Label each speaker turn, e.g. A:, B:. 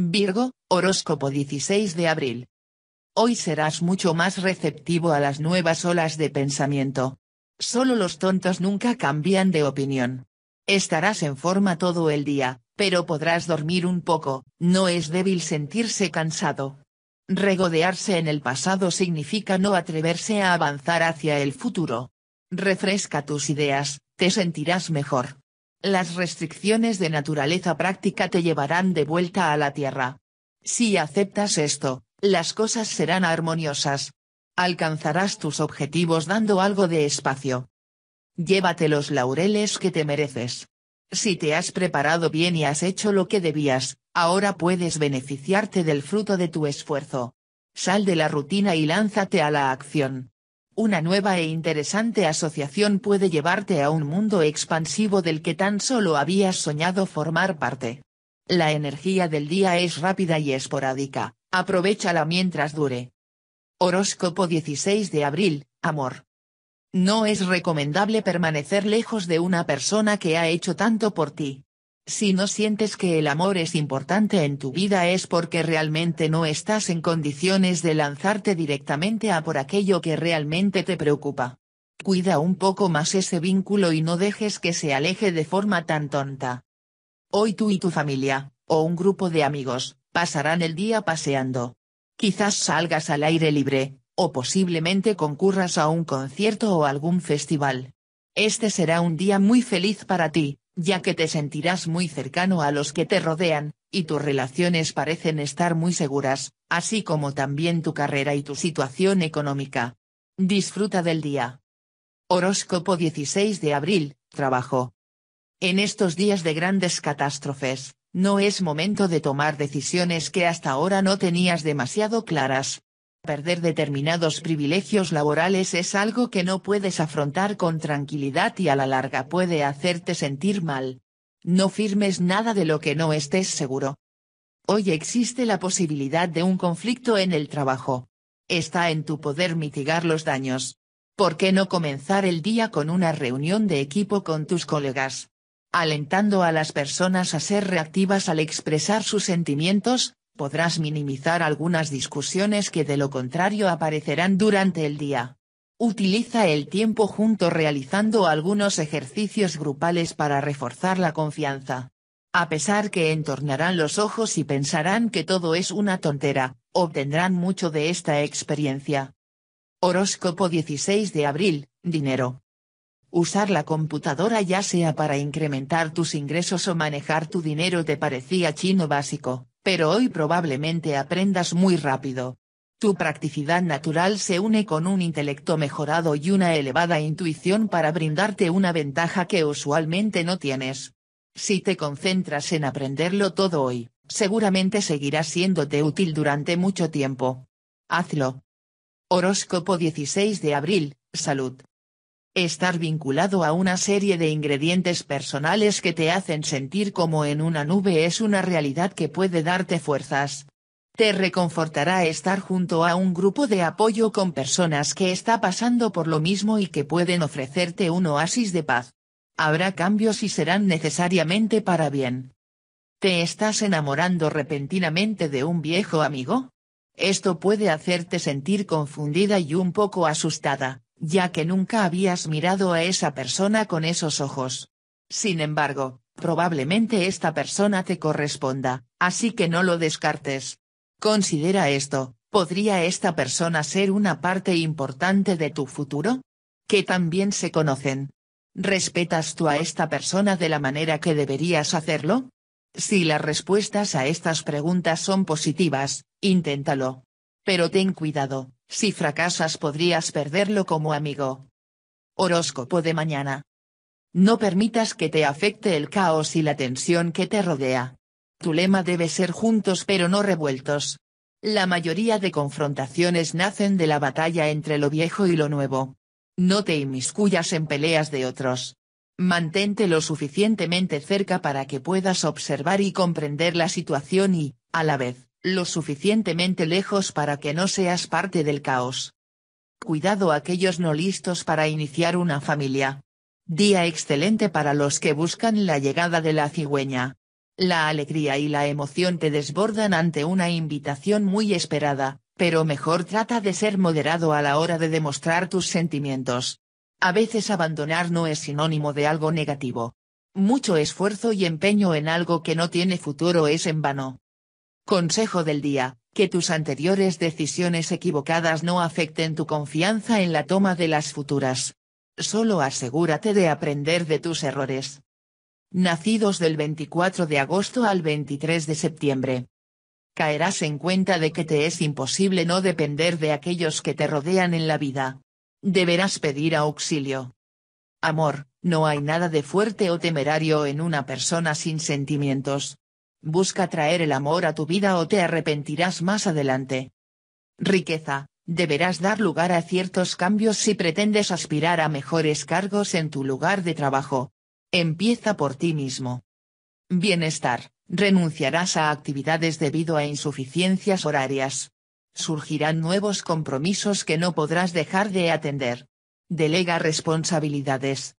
A: Virgo, horóscopo 16 de abril. Hoy serás mucho más receptivo a las nuevas olas de pensamiento. Solo los tontos nunca cambian de opinión. Estarás en forma todo el día, pero podrás dormir un poco, no es débil sentirse cansado. Regodearse en el pasado significa no atreverse a avanzar hacia el futuro. Refresca tus ideas, te sentirás mejor. Las restricciones de naturaleza práctica te llevarán de vuelta a la tierra. Si aceptas esto, las cosas serán armoniosas. Alcanzarás tus objetivos dando algo de espacio. Llévate los laureles que te mereces. Si te has preparado bien y has hecho lo que debías, ahora puedes beneficiarte del fruto de tu esfuerzo. Sal de la rutina y lánzate a la acción una nueva e interesante asociación puede llevarte a un mundo expansivo del que tan solo habías soñado formar parte. La energía del día es rápida y esporádica, aprovechala mientras dure. Horóscopo 16 de abril, amor. No es recomendable permanecer lejos de una persona que ha hecho tanto por ti. Si no sientes que el amor es importante en tu vida es porque realmente no estás en condiciones de lanzarte directamente a por aquello que realmente te preocupa. Cuida un poco más ese vínculo y no dejes que se aleje de forma tan tonta. Hoy tú y tu familia, o un grupo de amigos, pasarán el día paseando. Quizás salgas al aire libre, o posiblemente concurras a un concierto o algún festival. Este será un día muy feliz para ti, ya que te sentirás muy cercano a los que te rodean, y tus relaciones parecen estar muy seguras, así como también tu carrera y tu situación económica. Disfruta del día. Horóscopo 16 de abril, trabajo. En estos días de grandes catástrofes, no es momento de tomar decisiones que hasta ahora no tenías demasiado claras, Perder determinados privilegios laborales es algo que no puedes afrontar con tranquilidad y a la larga puede hacerte sentir mal. No firmes nada de lo que no estés seguro. Hoy existe la posibilidad de un conflicto en el trabajo. Está en tu poder mitigar los daños. ¿Por qué no comenzar el día con una reunión de equipo con tus colegas? Alentando a las personas a ser reactivas al expresar sus sentimientos, podrás minimizar algunas discusiones que de lo contrario aparecerán durante el día. Utiliza el tiempo junto realizando algunos ejercicios grupales para reforzar la confianza. A pesar que entornarán los ojos y pensarán que todo es una tontera, obtendrán mucho de esta experiencia. Horóscopo 16 de abril, dinero. Usar la computadora ya sea para incrementar tus ingresos o manejar tu dinero te parecía chino básico pero hoy probablemente aprendas muy rápido. Tu practicidad natural se une con un intelecto mejorado y una elevada intuición para brindarte una ventaja que usualmente no tienes. Si te concentras en aprenderlo todo hoy, seguramente seguirás siéndote útil durante mucho tiempo. Hazlo. Horóscopo 16 de abril, salud estar vinculado a una serie de ingredientes personales que te hacen sentir como en una nube es una realidad que puede darte fuerzas. Te reconfortará estar junto a un grupo de apoyo con personas que está pasando por lo mismo y que pueden ofrecerte un oasis de paz. Habrá cambios y serán necesariamente para bien. ¿Te estás enamorando repentinamente de un viejo amigo? Esto puede hacerte sentir confundida y un poco asustada ya que nunca habías mirado a esa persona con esos ojos. Sin embargo, probablemente esta persona te corresponda, así que no lo descartes. Considera esto, ¿podría esta persona ser una parte importante de tu futuro? Que también se conocen. ¿Respetas tú a esta persona de la manera que deberías hacerlo? Si las respuestas a estas preguntas son positivas, inténtalo. Pero ten cuidado, si fracasas podrías perderlo como amigo. Horóscopo de mañana. No permitas que te afecte el caos y la tensión que te rodea. Tu lema debe ser juntos pero no revueltos. La mayoría de confrontaciones nacen de la batalla entre lo viejo y lo nuevo. No te inmiscuyas en peleas de otros. Mantente lo suficientemente cerca para que puedas observar y comprender la situación y, a la vez, lo suficientemente lejos para que no seas parte del caos. Cuidado aquellos no listos para iniciar una familia. Día excelente para los que buscan la llegada de la cigüeña. La alegría y la emoción te desbordan ante una invitación muy esperada, pero mejor trata de ser moderado a la hora de demostrar tus sentimientos. A veces abandonar no es sinónimo de algo negativo. Mucho esfuerzo y empeño en algo que no tiene futuro es en vano. Consejo del día, que tus anteriores decisiones equivocadas no afecten tu confianza en la toma de las futuras. Solo asegúrate de aprender de tus errores. Nacidos del 24 de agosto al 23 de septiembre. Caerás en cuenta de que te es imposible no depender de aquellos que te rodean en la vida. Deberás pedir auxilio. Amor, no hay nada de fuerte o temerario en una persona sin sentimientos. Busca traer el amor a tu vida o te arrepentirás más adelante. Riqueza. Deberás dar lugar a ciertos cambios si pretendes aspirar a mejores cargos en tu lugar de trabajo. Empieza por ti mismo. Bienestar. Renunciarás a actividades debido a insuficiencias horarias. Surgirán nuevos compromisos que no podrás dejar de atender. Delega responsabilidades.